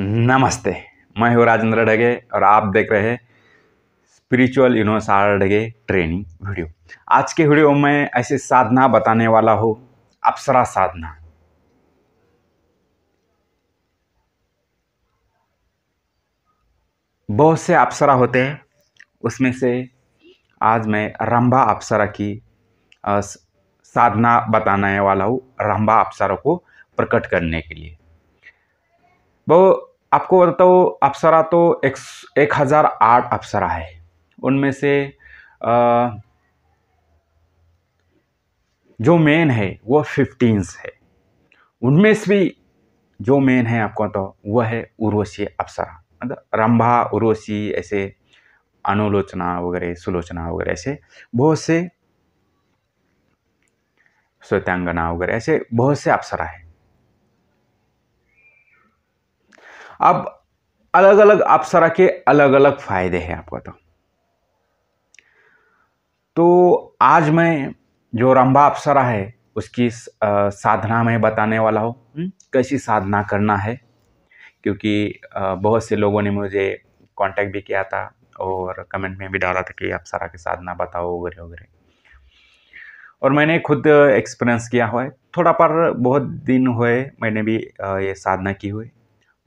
नमस्ते मैं हूँ राजेंद्र ढगे और आप देख रहे हैं स्पिरिचुअल यूनो सारा ढगे ट्रेनिंग वीडियो आज के वीडियो में ऐसी साधना बताने वाला हूँ अप्सरा साधना बहुत से अप्सरा होते हैं उसमें से आज मैं रंभा अप्सरा की साधना बताने वाला हूँ रंभा अप्सरा को प्रकट करने के लिए वो आपको बताओ अप्सरा तो एक एक हज़ार आठ अप्सरा है उनमें से आ, जो मेन है वो फिफ्टीन्स है उनमें से भी जो मेन है आपको तो वह है उर्वशी अप्सरा मतलब रंभा उर्वशी ऐसे अनुलोचना वगैरह सुलोचना वगैरह ऐसे बहुत से स्वतंगना वगैरह ऐसे बहुत से अप्सरा है अब अलग अलग अप्सरा के अलग अलग फ़ायदे हैं आपको तो तो आज मैं जो रंभा अप्सरा है उसकी साधना में बताने वाला हूँ हम्म? कैसी साधना करना है क्योंकि बहुत से लोगों ने मुझे कांटेक्ट भी किया था और कमेंट में भी डाला था कि सारा की साधना बताओ वगैरह वगैरह और मैंने खुद एक्सपीरियंस किया हुआ है थोड़ा पर बहुत दिन हुए मैंने भी ये साधना की हुई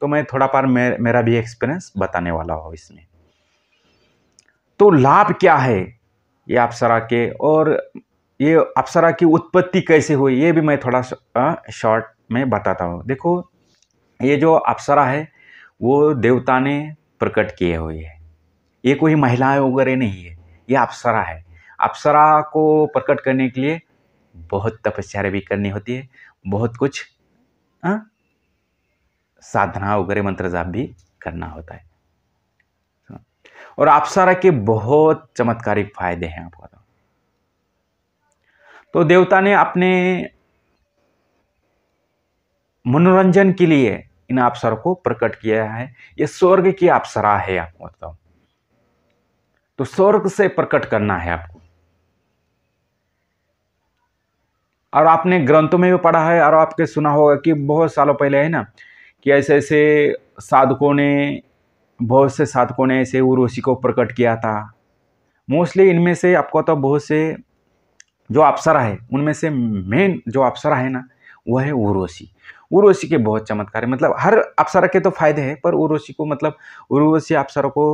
तो मैं थोड़ा पार मेर, मेरा भी एक्सपीरियंस बताने वाला हूँ इसमें तो लाभ क्या है ये अप्सरा के और ये अप्सरा की उत्पत्ति कैसे हुई ये भी मैं थोड़ा शॉर्ट में बताता हूँ देखो ये जो अप्सरा है वो देवता ने प्रकट किए हुए है ये कोई महिलाएं वगैरह नहीं है ये अप्सरा है अप्सरा को प्रकट करने के लिए बहुत तपस्या भी करनी होती है बहुत कुछ आ? साधना वगैरह मंत्र जाप भी करना होता है और अपसारा के बहुत चमत्कारिक फायदे हैं आपको तो देवता ने अपने मनोरंजन के लिए इन अप्सरों को प्रकट किया है यह स्वर्ग की अप्सरा है आपको बताओ तो स्वर्ग से प्रकट करना है आपको और आपने ग्रंथों में भी पढ़ा है और आपके सुना होगा कि बहुत सालों पहले है ना कि ऐसे ऐसे साधकों ने बहुत से साधकों ने ऐसे उर्वशी को प्रकट किया था मोस्टली इनमें से आपको तो बहुत से जो अप्सरा है उनमें से मेन जो अप्सरा है ना वह है उर्वशी उर्वशी के बहुत चमत्कार है मतलब हर अप्सरा के तो फायदे हैं पर उर्वशी को मतलब उर्वशी अप्सरा को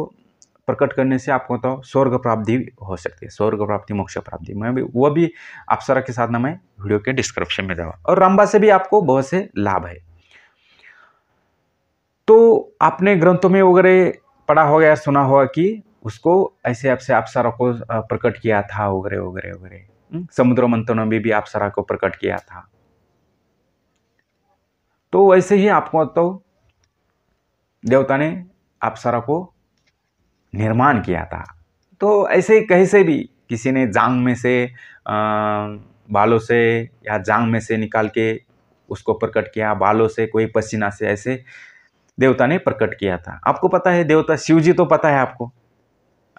प्रकट करने से आपको तो स्वर्ग प्राप्ति हो सकती है स्वर्ग प्राप्ति मोक्ष प्राप्ति मैं भी वह भी अप्सरा के साथ ना मैं वीडियो के डिस्क्रिप्शन में दूँगा और रंबा से भी आपको बहुत से लाभ है तो आपने ग्रंथों में वगैरह पढ़ा होगा या सुना होगा कि उसको ऐसे आपसे से को प्रकट किया था वगैरह वगैरह वगैरह हम्म। समुद्र मंथनों में भी आपसारा को प्रकट किया था तो वैसे ही आपको तो देवता ने आपसारा को निर्माण किया था तो ऐसे कहीं से भी किसी ने जांग में से बालों से या जांग में से निकाल के उसको प्रकट किया बालों से कोई पसीना से ऐसे देवता ने प्रकट किया था आपको पता है देवता शिव जी तो पता है आपको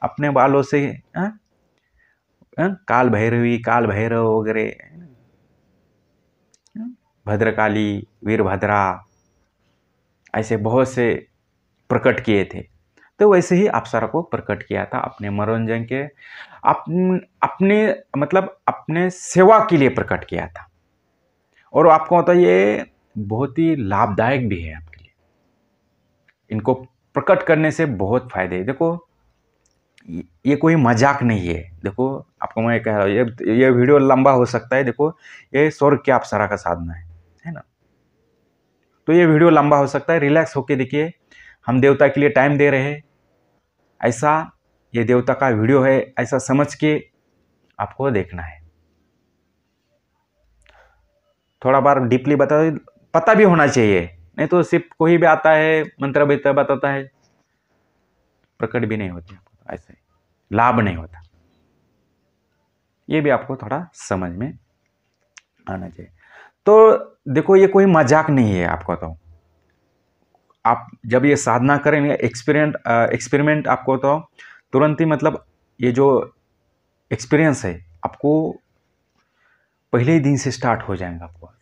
अपने बालों से आ? हाँ? आ? हाँ? काल भैरवी काल भैरव वगैरह हाँ? भद्रकाली वीरभद्रा ऐसे बहुत से प्रकट किए थे तो वैसे ही अप्सरा को प्रकट किया था अपने मनोरंजन के अप, अपने मतलब अपने सेवा के लिए प्रकट किया था और आपको होता ये बहुत ही लाभदायक भी है इनको प्रकट करने से बहुत फ़ायदे है देखो ये कोई मजाक नहीं है देखो आपको मैं कह रहा हूँ ये ये वीडियो लंबा हो सकता है देखो ये स्वर्ग के अपसरा का साधना है है ना तो ये वीडियो लंबा हो सकता है रिलैक्स होके देखिए हम देवता के लिए टाइम दे रहे हैं ऐसा ये देवता का वीडियो है ऐसा समझ के आपको देखना है थोड़ा बार डीपली बता पता भी होना चाहिए नहीं तो सिर्फ कोई भी आता है मंत्र बताता है प्रकट भी नहीं होते ऐसे लाभ नहीं होता ये भी आपको थोड़ा समझ में आना चाहिए तो देखो ये कोई मजाक नहीं है आपको तो आप जब ये साधना करेंगे एक्सपेरिमेंट एक्सपेरिमेंट आपको तो तुरंत ही मतलब ये जो एक्सपीरियंस है आपको पहले ही दिन से स्टार्ट हो जाएगा आपको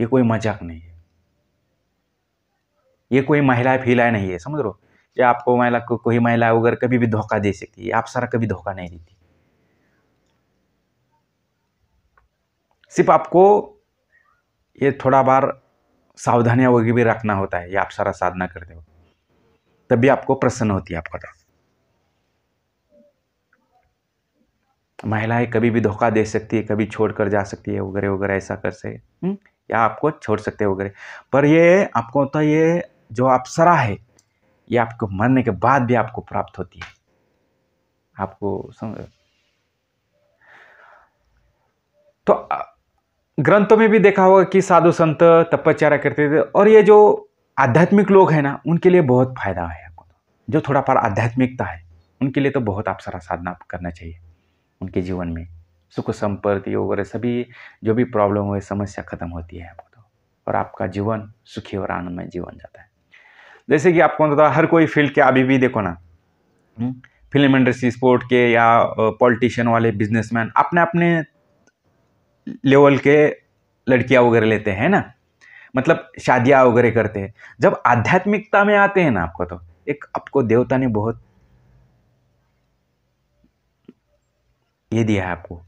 ये कोई मजाक नहीं है ये कोई महिला फिला नहीं है समझ लो ये आपको महिला को कोई महिला वगैरह कभी भी धोखा दे सकती है आप सारा कभी धोखा नहीं देती सिर्फ आपको ये थोड़ा बार सावधानियां वगैरह भी रखना होता है ये आप सारा साधना करते हो तभी आपको प्रसन्न होती है आपका महिलाएं कभी भी धोखा दे सकती है कभी छोड़ कर जा सकती है वगैरह वगैरह ऐसा कर से हम्म, या आपको छोड़ सकते हैं वगैरह पर ये आपको होता तो है ये जो अप्सरा है ये आपको मरने के बाद भी आपको प्राप्त होती है आपको समझ तो ग्रंथों में भी देखा होगा कि साधु संत तपस्या करते थे और ये जो आध्यात्मिक लोग हैं ना उनके लिए बहुत फायदा है आपको जो थोड़ा पर आध्यात्मिकता है उनके लिए तो बहुत अप्सरा साधना करना चाहिए उनके जीवन में सुख संपत्ति वगैरह सभी जो भी प्रॉब्लम हो समस्या खत्म होती है आपको तो और आपका जीवन सुखी और आनंदमय जीवन जाता है जैसे कि आपको पता हर कोई फील्ड के अभी भी देखो ना हम्म। फिल्म इंडस्ट्री स्पोर्ट के या पॉलिटिशियन वाले बिजनेसमैन अपने अपने लेवल के लड़कियाँ वगैरह लेते हैं ना मतलब शादियाँ वगैरह करते हैं जब आध्यात्मिकता में आते हैं ना आपको तो एक आपको देवता ने बहुत ये दिया है आपको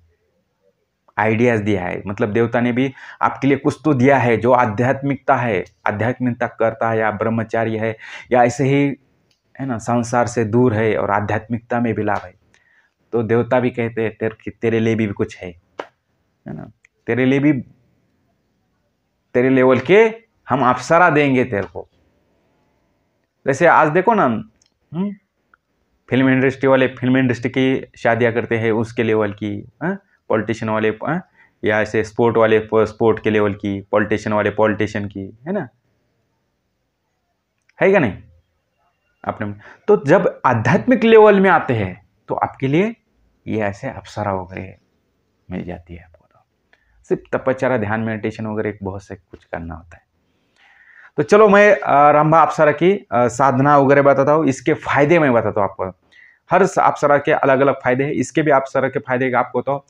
आइडियाज़ दिया है मतलब देवता ने भी आपके लिए कुछ तो दिया है जो आध्यात्मिकता है आध्यात्मिकता करता है या ब्रह्मचार्य है या ऐसे ही है ना संसार से दूर है और आध्यात्मिकता में भी लाभ है तो देवता भी कहते हैं तेर, तेरे लिए भी, भी कुछ है है ना तेरे लिए भी तेरे लेवल के हम अपसरा देंगे तेरे को वैसे आज देखो ना फिल्म इंडस्ट्री वाले फिल्म इंडस्ट्री की शादियां करते हैं उसके लेवल की है? हाँ? पॉलिटिशियन वाले हाँ, या ऐसे स्पोर्ट वाले स्पोर्ट के लेवल की पॉलिटिशियन वाले पॉलिटिशियन की है ना है क्या नहीं आपने तो जब आध्यात्मिक लेवल में आते हैं तो आपके लिए ये ऐसे अप्सरा वगैरह मिल जाती है आपको तो। सिर्फ तपचारा ध्यान मेडिटेशन वगैरह एक बहुत से कुछ करना होता है तो चलो मैं रामभा अप्सरा की साधना वगैरह बताता हूँ इसके फायदे मैं बताता हूँ आपको हर अप्सरा के अलग अलग फायदे हैं इसके भी अप्सरा के फायदे आपको तो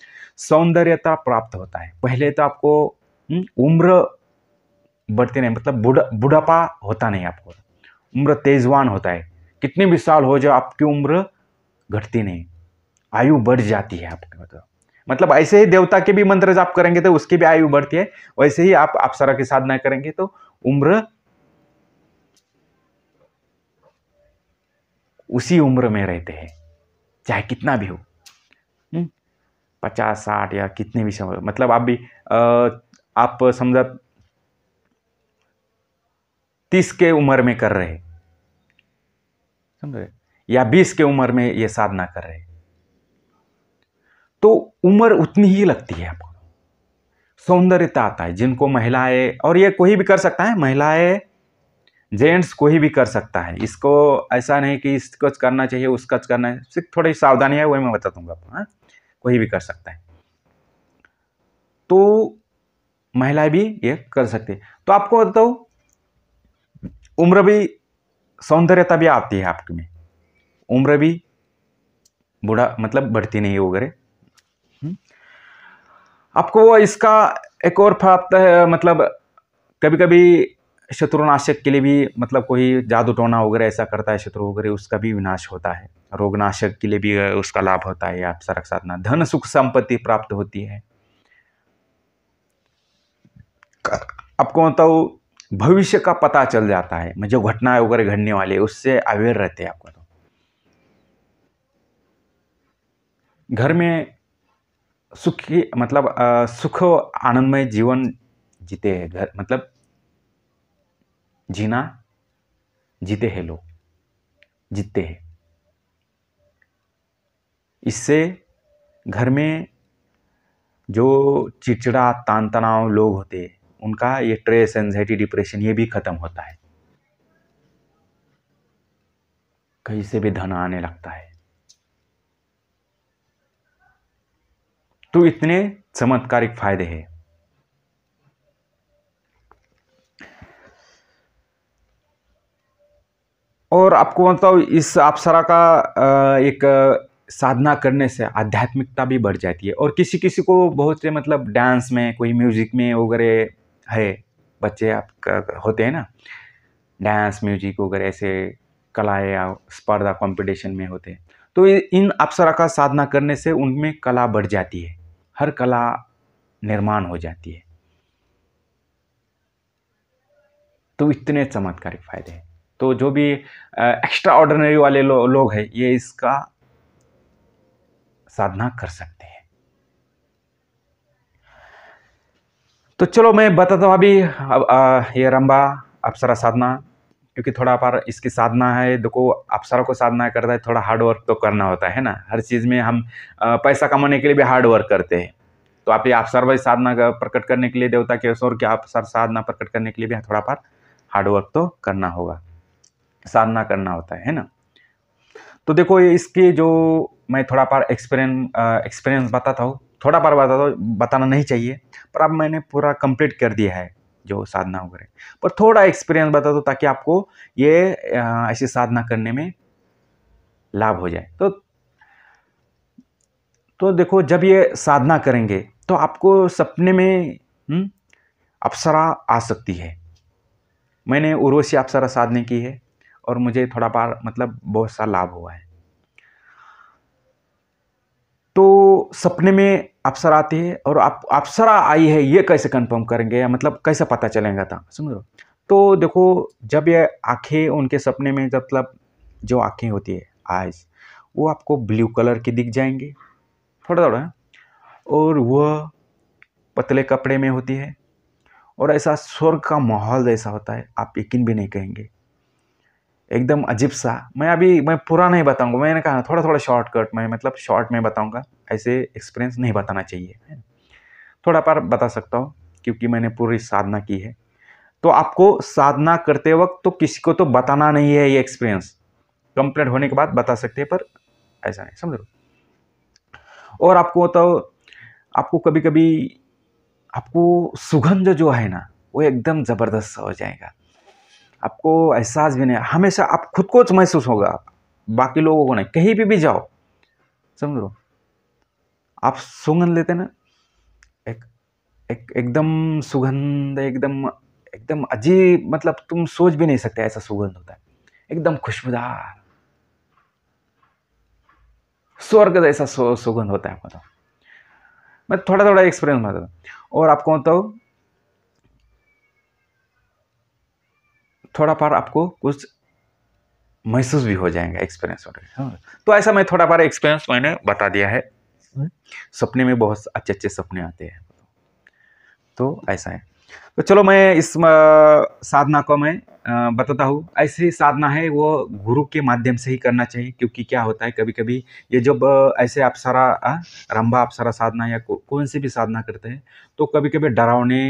सौंदर्यता प्राप्त होता है पहले तो आपको हम्म, उम्र बढ़ती नहीं मतलब बुढ़ा बुढ़ापा होता नहीं आपको उम्र तेजवान होता है कितने भी साल हो जाए आपकी उम्र घटती नहीं आयु बढ़ जाती है आपके मतलब मतलब ऐसे ही देवता के भी मंत्र जाप करेंगे तो उसकी भी आयु बढ़ती है वैसे ही आप अप्सरा की साधना करेंगे तो उम्र उसी उम्र में रहते हैं चाहे कितना भी हो हम्म, पचास साठ या कितने भी समय मतलब आप भी आ, आप समझा तीस के उम्र में कर रहे समझ या बीस के उम्र में ये साधना कर रहे तो उम्र उतनी ही लगती है आपको सौंदर्यता आता है जिनको महिलाएं और ये कोई भी कर सकता है महिलाएं जेंट्स कोई भी कर सकता है इसको ऐसा नहीं कि इसको करना चाहिए उसका करना है सिर्फ थोड़ी सावधानी है वही मैं बता दूंगा आपको हाँ कोई भी कर सकता है तो महिलाएं भी ये कर सकती है तो आपको बताओ तो उम्र भी सौंदर्यता भी आती है आपके में उम्र भी बूढ़ा मतलब बढ़ती नहीं वगैरह हम्म। आपको इसका एक और फायदा है मतलब कभी कभी शत्रुनाशक के लिए भी मतलब कोई जादू टोना वगैरह ऐसा करता है शत्रु वगैरह उसका भी विनाश होता है रोगनाशक के लिए भी उसका लाभ होता है आप सड़क साधना धन सुख संपत्ति प्राप्त होती है आपको बताओ भविष्य का पता चल जाता है जो घटना वगैरह घटने वाली है उससे अवेयर रहते हैं आपको तो घर में सुख की मतलब सुख आनंदमय जीवन जीते हैं घर मतलब जीना जीते हैं लोग जीतते हैं इससे घर में जो चिड़चिड़ा तान तनाव लोग होते हैं उनका ये स्ट्रेस एनजाइटी डिप्रेशन ये भी ख़त्म होता है कहीं से भी धन आने लगता है तो इतने चमत्कारिक फायदे हैं और आपको मतलब इस अप्सरा का एक साधना करने से आध्यात्मिकता भी बढ़ जाती है और किसी किसी को बहुत से मतलब डांस में कोई म्यूज़िक में वगैरह है बच्चे आपका होते हैं ना डांस म्यूजिक वगैरह ऐसे कला या स्पर्धा कंपटीशन में होते हैं तो इन अप्सरा का साधना करने से उनमें कला बढ़ जाती है हर कला निर्माण हो जाती है तो इतने चमत्कारिक फायदे हैं तो जो भी एक्स्ट्रा ऑर्डनरी वाले लो, लोग हैं ये इसका साधना कर सकते हैं तो चलो मैं बताता हूँ अभी अब ये रंबा अप्सरा साधना क्योंकि थोड़ा पर इसकी साधना है देखो अप्सरा को साधना करता है थोड़ा हार्ड वर्क तो करना होता है ना हर चीज़ में हम पैसा कमाने के लिए भी हार्ड वर्क करते हैं तो आप ये अप्सर वाली साधना प्रकट करने के लिए देवता के स्वर के अप्सर साधना प्रकट करने के लिए भी थोड़ा पर हार्ड वर्क तो करना होगा साधना करना होता है ना तो देखो ये इसके जो मैं थोड़ा पार एक्सपीरियंस एक्सपीरियंस बताता हूँ थोड़ा पार बताता हूँ बताना नहीं चाहिए पर अब मैंने पूरा कंप्लीट कर दिया है जो साधना वगैरह पर थोड़ा एक्सपीरियंस बता दो ताकि आपको ये ऐसी साधना करने में लाभ हो जाए तो तो देखो जब ये साधना करेंगे तो आपको सपने में हम्म, अप्सरा आ सकती है मैंने उर्वशी अप्सरा साधने की है और मुझे थोड़ा बार मतलब बहुत सा लाभ हुआ है तो सपने में अप्सरा आती है और आप अप्सरा आई है ये कैसे कंफर्म करेंगे या मतलब कैसे पता चलेगा था समझो तो देखो जब ये आँखें उनके सपने में जब मतलब जो आँखें होती है आइज वो आपको ब्लू कलर की दिख जाएंगे थोड़ा थोड़ा हाँ। और वह पतले कपड़े में होती है और ऐसा स्वर्ग का माहौल जैसा होता है आप यकीन भी नहीं कहेंगे एकदम अजीब सा मैं अभी मैं पूरा नहीं बताऊंगा मैंने कहा थोड़ा थोड़ा शॉर्टकट में मतलब शॉर्ट में बताऊंगा ऐसे एक्सपीरियंस नहीं बताना चाहिए है थोड़ा पर बता सकता हूँ क्योंकि मैंने पूरी साधना की है तो आपको साधना करते वक्त तो किसी को तो बताना नहीं है ये एक्सपीरियंस कंप्लीट होने के बाद बता सकते हैं पर ऐसा नहीं समझ लो और आपको तो आपको कभी कभी आपको सुगंध जो है ना वो एकदम ज़बरदस्त हो जाएगा आपको एहसास भी नहीं हमेशा आप खुद को महसूस होगा बाकी लोगों को नहीं कहीं भी भी जाओ समझ लो आप सुगंध लेते ना एक एक एकदम सुगंध एकदम एकदम अजीब मतलब तुम सोच भी नहीं सकते ऐसा सुगंध होता है एकदम खुशबूदार स्वर्ग ऐसा सुगंध होता है मतलब मैं थोड़ा थोड़ा एक्सपीरियंस बताता और आपको बताऊँ थोड़ा पार आपको कुछ महसूस भी हो जाएगा एक्सपीरियंस वगैरह हाँ। तो ऐसा मैं थोड़ा बार एक्सपीरियंस मैंने बता दिया है हम्म। सपने में बहुत अच्छे अच्छे सपने आते हैं तो ऐसा है तो चलो मैं इस साधना को मैं बताता हूँ ऐसी साधना है वो गुरु के माध्यम से ही करना चाहिए क्योंकि क्या होता है कभी कभी ये जब ऐसे आप सारा रंभा आप सारा साधना या को, कौन सी भी साधना करते हैं तो कभी कभी डरावने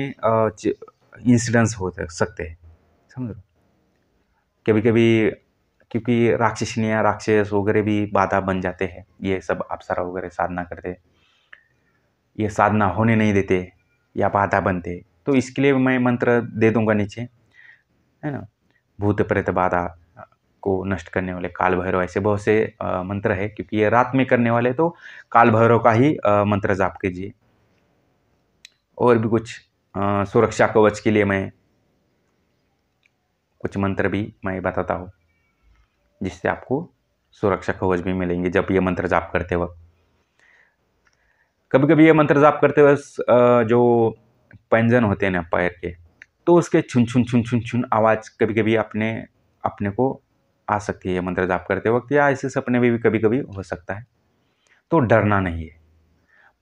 इंसिडेंट्स हो सकते हैं समझ लो कभी कभी क्योंकि राक्षसनियाँ राक्षस वगैरह भी बाधा बन जाते हैं ये सब अप्सरा वगैरह साधना करते ये साधना होने नहीं देते या बाधा बनते तो इसके लिए मैं मंत्र दे दूंगा नीचे है ना भूत प्रेत बाधा को नष्ट करने वाले काल भैरव ऐसे बहुत से मंत्र है क्योंकि ये रात में करने वाले तो काल भैरव का ही मंत्र जाप कीजिए और भी कुछ सुरक्षा कवच के लिए मैं कुछ मंत्र भी मैं बताता हूँ जिससे आपको सुरक्षा कवच भी मिलेंगे जब ये मंत्र जाप करते वक्त कभी कभी ये मंत्र जाप करते वक्त जो पंजन होते हैं ना पैर के तो उसके छुन छुन छुन छुन छुन आवाज़ कभी कभी अपने अपने को आ सकती है मंत्र जाप करते वक्त या ऐसे सपने में भी कभी कभी हो सकता है तो डरना नहीं है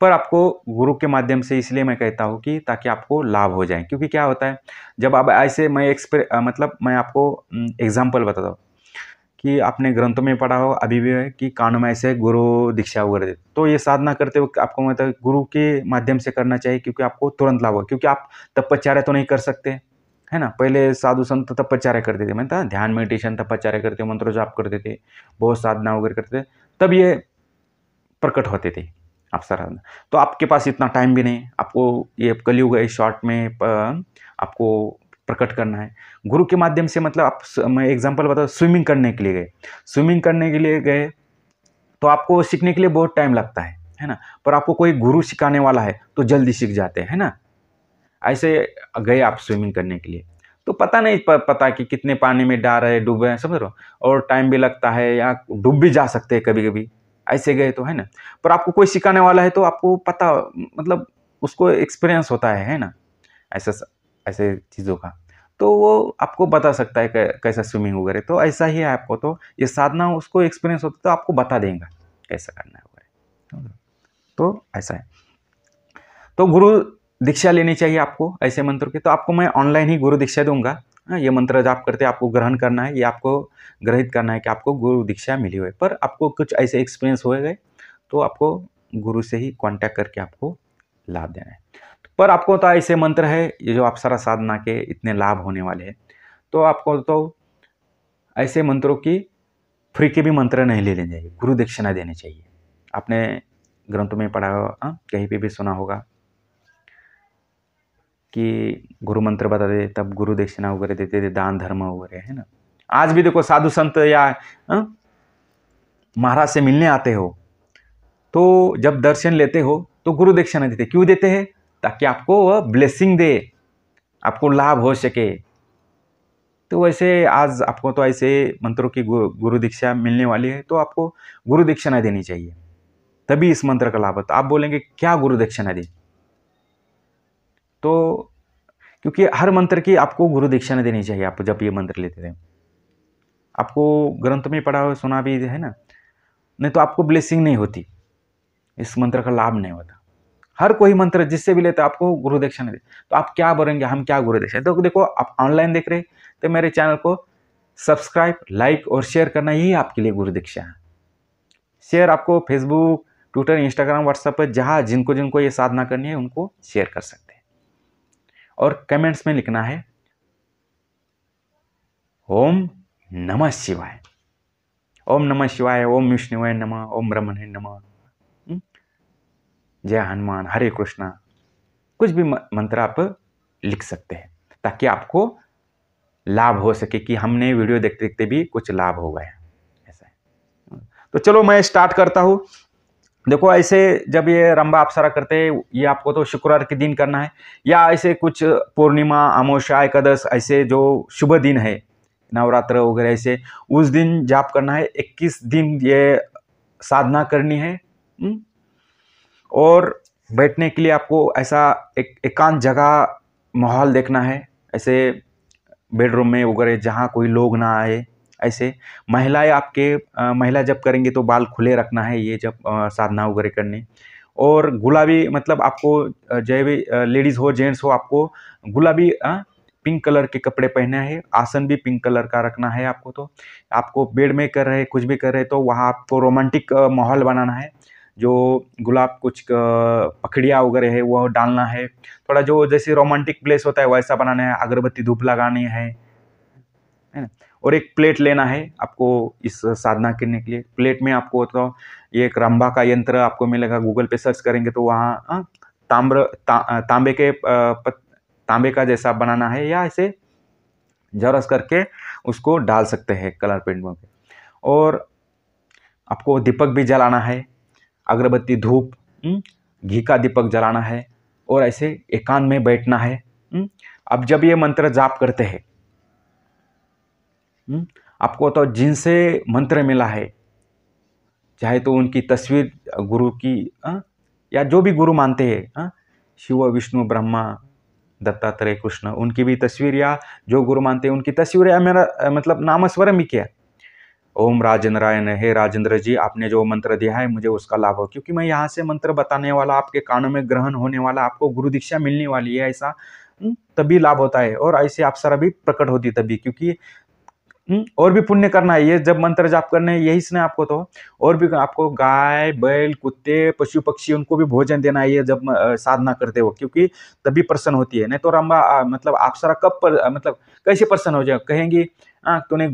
पर आपको गुरु के माध्यम से इसलिए मैं कहता हूँ कि ताकि आपको लाभ हो जाए क्योंकि क्या होता है जब आप ऐसे मैं एक्सपे मतलब मैं आपको एग्जाम्पल बताता हूँ कि आपने ग्रंथों में पढ़ा हो अभी भी है कि कानों में ऐसे गुरु दीक्षा वगैरह दे तो ये साधना करते वक्त आपको मतलब गुरु के माध्यम से करना चाहिए क्योंकि आपको तुरंत लाभ हो क्योंकि आप तपच्चार्य तो नहीं कर सकते है ना पहले साधु संत तपचार्य करते थे मतलब ध्यान मेडिटेशन तपचार्य करते मंत्र जाप करते थे बहुत साधना वगैरह करते थे तब ये प्रकट होते थे अफसर आदमी तो आपके पास इतना टाइम भी नहीं आपको ये कलयुग है शॉर्ट में आपको प्रकट करना है गुरु के माध्यम से मतलब आप मैं एग्जांपल बता स्विमिंग करने के लिए गए स्विमिंग करने के लिए गए तो आपको सीखने के लिए बहुत टाइम लगता है है ना पर आपको कोई गुरु सिखाने वाला है तो जल्दी सीख जाते हैं है ना ऐसे गए आप स्विमिंग करने के लिए तो पता नहीं पता कि कितने पानी में डार है डूबे हैं समझ रहे हो और टाइम भी लगता है या डूब भी जा सकते हैं कभी कभी ऐसे गए तो है ना पर आपको कोई सिखाने वाला है तो आपको पता मतलब उसको एक्सपीरियंस होता है है ना ऐसा ऐसे चीज़ों का तो वो आपको बता सकता है कैसा स्विमिंग वगैरह तो ऐसा ही है आपको तो ये साधना उसको एक्सपीरियंस होता है तो आपको बता देगा कैसा करना है वगैरह तो ऐसा है तो गुरु दीक्षा लेनी चाहिए आपको ऐसे मंत्र के तो आपको मैं ऑनलाइन ही गुरु दीक्षा दूंगा हाँ ये मंत्र जाप करते आपको ग्रहण करना है ये आपको ग्रहित करना है कि आपको गुरु दीक्षा मिली हुई पर आपको कुछ ऐसे एक्सपीरियंस हुए गए तो आपको गुरु से ही कांटेक्ट करके आपको लाभ देना है तो पर आपको तो ऐसे मंत्र है ये जो आप सारा साधना के इतने लाभ होने वाले हैं तो आपको तो ऐसे मंत्रों की फ्री के भी मंत्र नहीं ले लेने चाहिए गुरु दक्षिणा देनी चाहिए आपने ग्रंथों में पढ़ा होगा हाँ, कहीं पर भी सुना होगा कि गुरु मंत्र बता दे तब गुरु दक्षिणा वगैरह देते थे दान धर्म वगैरह है ना आज भी देखो साधु संत या हाँ? महाराज से मिलने आते हो तो जब दर्शन लेते हो तो गुरु दक्षिणा देते क्यों देते हैं ताकि आपको वह ब्लेसिंग दे आपको लाभ हो सके तो वैसे आज आपको तो ऐसे मंत्रों की गुरु, गुरु दीक्षा मिलने वाली है तो आपको गुरु दक्षिणा देनी चाहिए तभी इस मंत्र का लाभ होता आप बोलेंगे क्या गुरु दक्षिणा दी तो क्योंकि हर मंत्र की आपको गुरु दीक्षा नहीं देनी चाहिए आप जब ये मंत्र लेते थे आपको ग्रंथ में पढ़ा हुआ सुना भी है ना नहीं तो आपको ब्लेसिंग नहीं होती इस मंत्र का लाभ नहीं होता हर कोई मंत्र जिससे भी लेते आपको गुरु दीक्षा नहीं देते तो आप क्या बोलेंगे हम क्या गुरु दीक्षा तो देखो आप ऑनलाइन देख रहे तो मेरे चैनल को सब्सक्राइब लाइक और शेयर करना ही आपके लिए गुरु दीक्षा है शेयर आपको फेसबुक ट्विटर इंस्टाग्राम व्हाट्सएप पर जहाँ जिनको जिनको ये साधना करनी है उनको शेयर कर सकते हैं और कमेंट्स में लिखना है ओम नमः शिवाय ओम नमः शिवाय ओम विष्णुवाय नमः ओम ब्रह्मणे नमः हम्म? जय हनुमान हरे कृष्णा कुछ भी मंत्र आप लिख सकते हैं ताकि आपको लाभ हो सके कि हमने वीडियो देखते देखते भी कुछ लाभ हो गया ऐसा है तो चलो मैं स्टार्ट करता हूँ देखो ऐसे जब ये रंबा अपसरा करते हैं ये आपको तो शुक्रवार के दिन करना है या ऐसे कुछ पूर्णिमा अमावस्या एकादश ऐसे जो शुभ दिन है नवरात्र वगैरह ऐसे उस दिन जाप करना है 21 दिन ये साधना करनी है हम्म, और बैठने के लिए आपको ऐसा एक एकांत जगह माहौल देखना है ऐसे बेडरूम में वगैरह जहाँ कोई लोग ना आए ऐसे महिलाएं आपके महिला जब करेंगे तो बाल खुले रखना है ये जब साधना वगैरह करने और गुलाबी मतलब आपको जय भी लेडीज़ हो जेंट्स हो आपको गुलाबी पिंक कलर के कपड़े पहने हैं आसन भी पिंक कलर का रखना है आपको तो आपको बेड में कर रहे कुछ भी कर रहे तो वहाँ आपको रोमांटिक माहौल बनाना है जो गुलाब कुछ पखड़िया वगैरह है वह डालना है थोड़ा जो जैसे रोमांटिक प्लेस होता है वैसा बनाना है अगरबत्ती धूप लगानी है है ना और एक प्लेट लेना है आपको इस साधना करने के लिए प्लेट में आपको तो ये एक रंभा का यंत्र आपको मिलेगा गूगल पे सर्च करेंगे तो वहाँ हाँ, ताम्र ता, तांबे के तांबे का जैसा बनाना है या ऐसे झरस करके उसको डाल सकते हैं कलर पेंट में और आपको दीपक भी जलाना है अगरबत्ती धूप घी का दीपक जलाना है और ऐसे एकांत में बैठना है अब जब ये मंत्र जाप करते हैं हम्म? आपको तो जिनसे मंत्र मिला है चाहे तो उनकी तस्वीर गुरु की आ? हाँ? या जो भी गुरु मानते हैं हाँ? शिव विष्णु ब्रह्मा दत्तात्रेय कृष्ण उनकी भी तस्वीर या जो गुरु मानते हैं उनकी तस्वीर या मेरा मतलब नामस्वरम ही क्या ओम राजेंद्र हे राजेंद्र जी आपने जो मंत्र दिया है मुझे उसका लाभ हो क्योंकि मैं यहाँ से मंत्र बताने वाला आपके कानों में ग्रहण होने वाला आपको गुरु दीक्षा मिलने वाली है ऐसा हम्म? तभी लाभ होता है और आप सारा भी प्रकट होती तभी क्योंकि हम्म, और भी पुण्य करना है ये जब मंत्र जाप करने यही स्ने आपको तो और भी आपको गाय बैल कुत्ते पशु पक्षी उनको भी भोजन देना है ये जब साधना करते हो क्योंकि तभी प्रसन्न होती है नहीं तो रामबा मतलब आप सारा कब पर मतलब कैसे प्रसन्न हो जाए कहेंगी हाँ तूने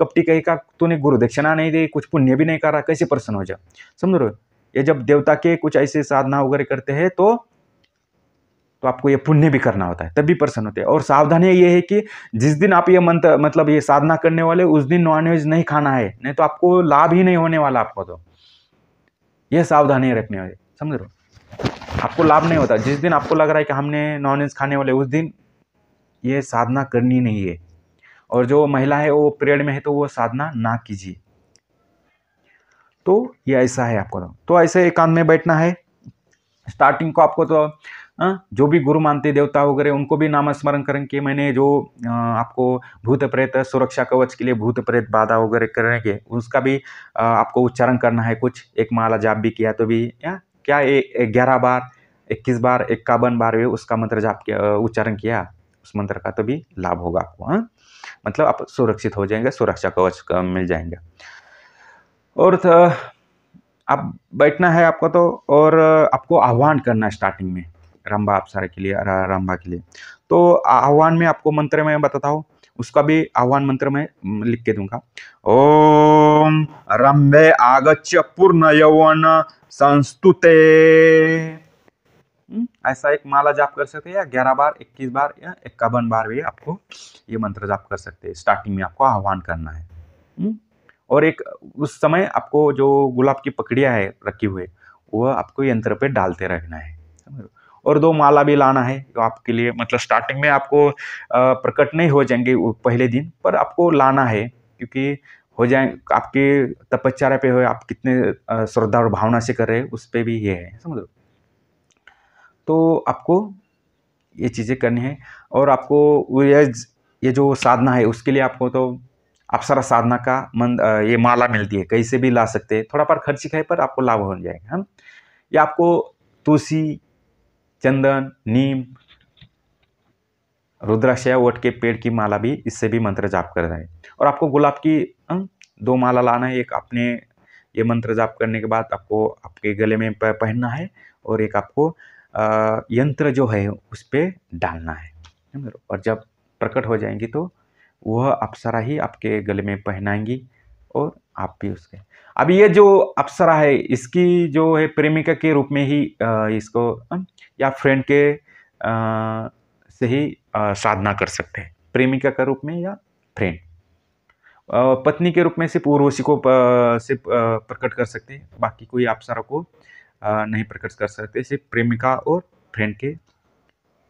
कपटी कही का तूने गुरु दक्षिणा नहीं दी कुछ पुण्य भी नहीं करा कैसे प्रसन्न हो जाए समझ रहे ये जब देवता के कुछ ऐसे साधना वगैरह करते हैं तो तो आपको ये पुण्य भी करना होता है तब भी प्रसन्न होते हैं और सावधानी ये है कि जिस दिन आप ये मंत्र मतलब ये साधना करने वाले उस दिन नॉनवेज नहीं खाना है नहीं तो आपको लाभ ही नहीं होने वाला आपको तो ये सावधानी रखने वाली समझ रहे आपको लाभ नहीं होता जिस दिन आपको लग रहा है कि हमने नॉनवेज खाने वाले उस दिन ये साधना करनी नहीं है और जो महिला है वो पीरियड में है तो वो साधना ना कीजिए तो ये ऐसा है आपको तो, तो ऐसे एकांत में बैठना है स्टार्टिंग को आपको तो हाँ, जो भी गुरु मानते देवता वगैरह उनको भी नाम स्मरण करेंगे मैंने जो आपको भूत प्रेत सुरक्षा कवच के लिए भूत प्रेत बाधा वगैरह करेंगे उसका भी आपको उच्चारण करना है कुछ एक माला जाप भी किया तो भी या क्या ग्यारह बार इक्कीस बार इक्यावन बार भी उसका मंत्र जाप किया उच्चारण किया उस मंत्र का तो भी लाभ होगा आपको हाँ मतलब आप सुरक्षित हो जाएंगे सुरक्षा कवच मिल जाएंगे और आप बैठना है आपको तो और आपको आह्वान करना है स्टार्टिंग में रंभा अपसरा के लिए रंभा के लिए तो आह्वान में आपको मंत्र में बताता हूँ उसका भी आह्वान मंत्र में लिख के दूंगा ओम रंभे आगच पूर्ण यौवन संस्तुते हम्म, ऐसा एक माला जाप कर सकते हैं या ग्यारह बार इक्कीस बार या इक्यावन बार भी आपको ये मंत्र जाप कर सकते हैं स्टार्टिंग में आपको आह्वान करना है हम्म, और एक उस समय आपको जो गुलाब की पकड़िया है रखी हुए वह आपको यंत्र पे डालते रखना है और दो माला भी लाना है जो आपके लिए मतलब स्टार्टिंग में आपको प्रकट नहीं हो जाएंगे पहले दिन पर आपको लाना है क्योंकि हो जाए आपके तपस्या पे हो आप कितने श्रद्धा और भावना से कर रहे हैं उस पर भी ये है समझ लो तो आपको ये चीज़ें करनी है और आपको ये ये जो साधना है उसके लिए आपको तो अपसरा साधना का मन ये माला मिलती है कहीं से भी ला सकते हैं थोड़ा पर खर्च है पर आपको लाभ हो जाएगा हम ये आपको तुलसी चंदन नीम रुद्राक्ष या वट के पेड़ की माला भी इससे भी मंत्र जाप रहे हैं और आपको गुलाब की अं, दो माला लाना है एक अपने ये मंत्र जाप करने के बाद आपको आपके गले में पहनना है और एक आपको यंत्र जो है उस पर डालना है और जब प्रकट हो जाएंगी तो वह अप्सरा ही आपके गले में पहनाएंगी और आप भी उसके अब ये जो अप्सरा है इसकी जो है प्रेमिका के रूप में ही इसको या फ्रेंड के से ही साधना कर सकते हैं प्रेमिका के रूप में या फ्रेंड पत्नी के रूप में सिर्फ उर्वशी को सिर्फ प्रकट कर सकते हैं बाकी कोई अप्सरा को नहीं प्रकट कर सकते सिर्फ प्रेमिका और फ्रेंड के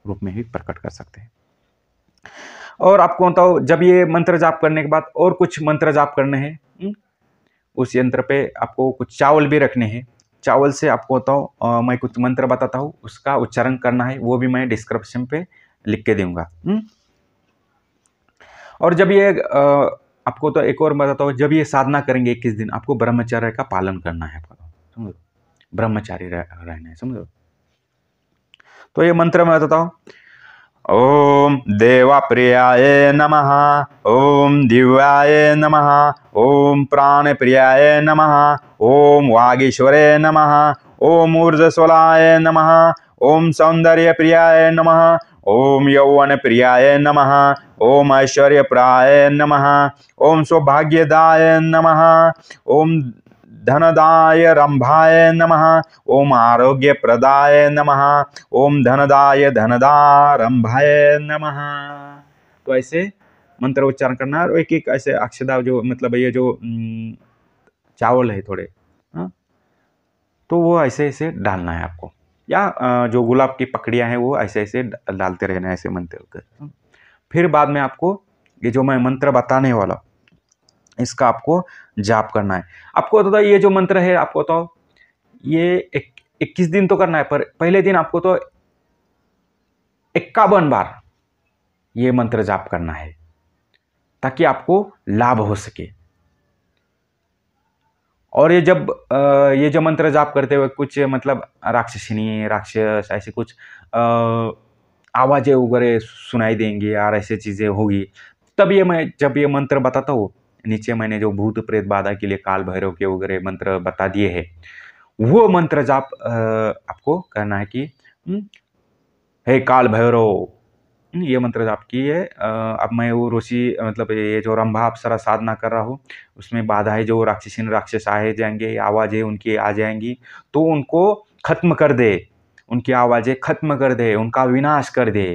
रूप में भी प्रकट कर सकते हैं और आपको बताओ जब ये मंत्र जाप करने के बाद और कुछ मंत्र जाप करने हैं हम्म, उस यंत्र पे आपको कुछ चावल भी रखने हैं चावल से आपको बताओ मैं कुछ मंत्र बताता हूँ उसका उच्चारण करना है वो भी मैं डिस्क्रिप्शन पे लिख के दूंगा हम्म। और जब ये आपको तो एक और बताता हूँ जब ये साधना करेंगे इक्कीस दिन आपको ब्रह्मचर्य का पालन करना है आपको समझो ब्रह्मचारी रहना है समझो तो ये मंत्र मैं बताता हूँ ॐ देवप्रियाय नमः ओम दिव्याय नमः प्राण प्रियाय नम ओं वागीश्वरे नम ओं ऊर्जस्वलाय नम सौंदर्य प्रियाय नम ओं यौवन प्रियाय नम ओं ऐश्वर्यप्राय नम ओं सौभाग्यदाय नम ओं धनदाय रंभाय नमः ओम आरोग्य प्रदाय नमः ओम धनदाय धनदारंभाय नमः तो ऐसे मंत्र उच्चारण करना और एक एक ऐसे अक्षदा जो मतलब ये जो चावल है थोड़े हाँ, तो वो ऐसे ऐसे डालना है आपको या जो गुलाब की पकड़ियां हैं वो ऐसे ऐसे डालते रहना ऐसे मंत्र हाँ, फिर बाद में आपको ये जो मैं मंत्र बताने वाला हूँ इसका आपको जाप करना है आपको बताओ ये जो मंत्र है आपको बताओ ये इक्कीस दिन तो करना है पर पहले दिन आपको तो इक्यावन बार ये मंत्र जाप करना है ताकि आपको लाभ हो सके और ये जब ये जो मंत्र जाप करते हुए कुछ मतलब राक्षसिनी राक्षस ऐसे कुछ आवाज़ें वगैरह सुनाई देंगी यार ऐसी चीज़ें होगी तब ये मैं जब ये मंत्र बताता हूँ नीचे मैंने जो भूत प्रेत बाधा के लिए काल भैरव के वगैरह मंत्र बता दिए हैं वो मंत्र जाप आपको करना है कि हम्म, हे काल भैरव हम्म, ये मंत्र जाप की है अब मैं वो रोशी मतलब ये जो रंभा अपसरा साधना कर रहा हूँ उसमें बाधा है जो राक्षसिन राक्षस आए जाएंगे आवाज़ें उनकी आ जाएंगी तो उनको खत्म कर दे उनकी आवाज़ें खत्म कर दे उनका विनाश कर दे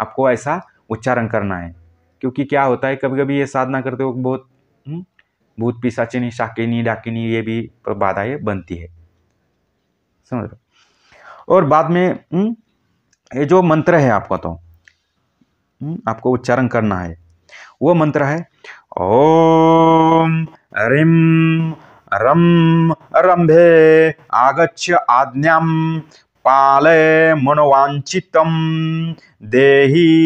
आपको ऐसा उच्चारण करना है क्योंकि क्या होता है कभी कभी ये साधना करते वक्त बहुत हम्म। भूत पिसाचिनी शाकिनी डाकिनी ये भी बाधाएं बनती है समझ रहे और बाद में हम्म, ये जो मंत्र है आपका तो हम्म, आपको उच्चारण करना है वो मंत्र है ओम रिम रम रंभे आगच्छ आज्ञाम पाले मनोवांचितम देही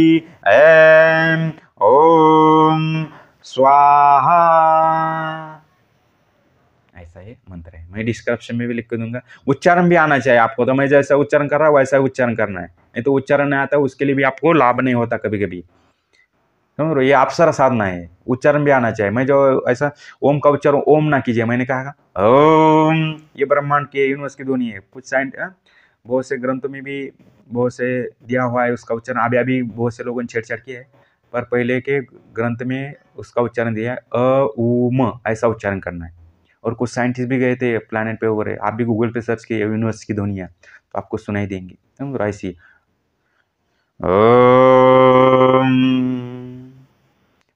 ओम स्वाहा ऐसा ये मंत्र है मैं डिस्क्रिप्शन में भी लिख के दूंगा उच्चारण भी आना चाहिए आपको तो मैं जैसा उच्चारण कर रहा हूँ वैसा उच्चारण करना है नहीं तो उच्चारण नहीं आता उसके लिए भी आपको लाभ नहीं होता कभी कभी समझ लो ये अपसर साधना है उच्चारण भी आना चाहिए मैं जो ऐसा ओम का उच्चारण ओम ना कीजिए मैंने कहा ओम ये ब्रह्मांड की यूनिवर्स की ध्वनि है कुछ साइंट हाँ, बहुत से ग्रंथों में भी बहुत से दिया हुआ है उसका उच्चारण अभी अभी बहुत से लोगों ने छेड़छाड़ की है पर पहले के ग्रंथ में उसका उच्चारण दिया है अ उ म ऐसा उच्चारण करना है और कुछ साइंटिस्ट भी गए थे प्लानट पे वगैरह आप भी गूगल पे सर्च किए यूनिवर्स की ध्वनियाँ तो आपको सुनाई देंगे ऐसी तो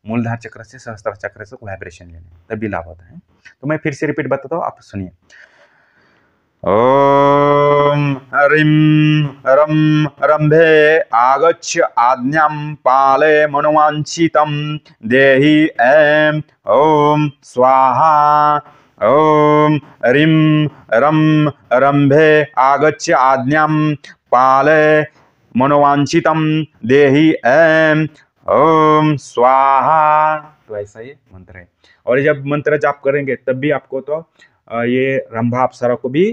मूलधार चक्र से सहस्त्र चक्र से वाइब्रेशन लेना तभी लाभ होता है तो मैं फिर से रिपीट बताता हूँ आप सुनिए ॐ ह्रीं रं आगच्छ आज्ञा पाले मनोवांचित देहि ऐं ॐ स्वाहा ओम रिम रम रंभे आगच्छ आज्ञा पाले मनोवांचित देही एम ओम स्वाहा तो ऐसा ही मंत्र है और जब मंत्र जाप करेंगे तब भी आपको तो ये रंभा अपसरा को भी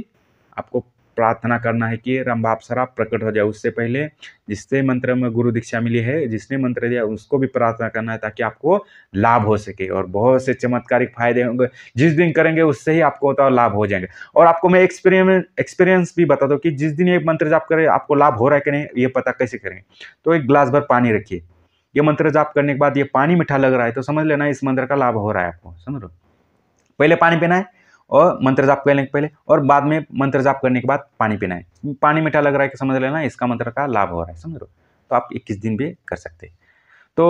आपको प्रार्थना करना है कि रंभापसरा प्रकट हो जाए उससे पहले जिससे मंत्र में गुरु दीक्षा मिली है जिसने मंत्र दिया उसको भी प्रार्थना करना है ताकि आपको लाभ हो सके और बहुत से चमत्कारिक फायदे होंगे जिस दिन करेंगे उससे ही आपको होता है लाभ हो जाएंगे और आपको मैं एक्सपेरिमेंट एक्सपीरियंस भी बता दो कि जिस दिन ये मंत्र जाप करें आपको लाभ हो रहा है कि नहीं ये पता कैसे करेंगे तो एक ग्लास भर पानी रखिए ये मंत्र जाप करने के बाद ये पानी मीठा लग रहा है तो समझ लेना इस मंत्र का लाभ हो रहा है आपको समझ लो पहले पानी पीना है और मंत्र जाप कर लेंगे पहले और बाद में मंत्र जाप करने के बाद पानी पीना है पानी मीठा लग रहा है कि समझ लेना इसका मंत्र का लाभ हो रहा है समझ लो तो आप इक्कीस दिन भी कर सकते तो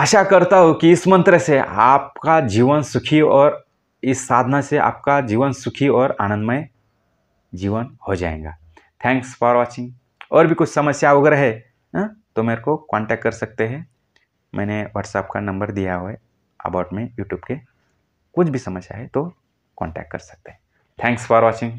आशा करता हूँ कि इस मंत्र से आपका जीवन सुखी और इस साधना से आपका जीवन सुखी और आनंदमय जीवन हो जाएगा थैंक्स फॉर वॉचिंग और भी कुछ समस्या वगैरह है ना? हाँ, तो मेरे को कांटेक्ट कर सकते हैं मैंने व्हाट्सएप का नंबर दिया हुआ है अबाउट में यूट्यूब के कुछ भी समस्या है तो कॉन्टैक्ट कर सकते हैं थैंक्स फॉर वॉचिंग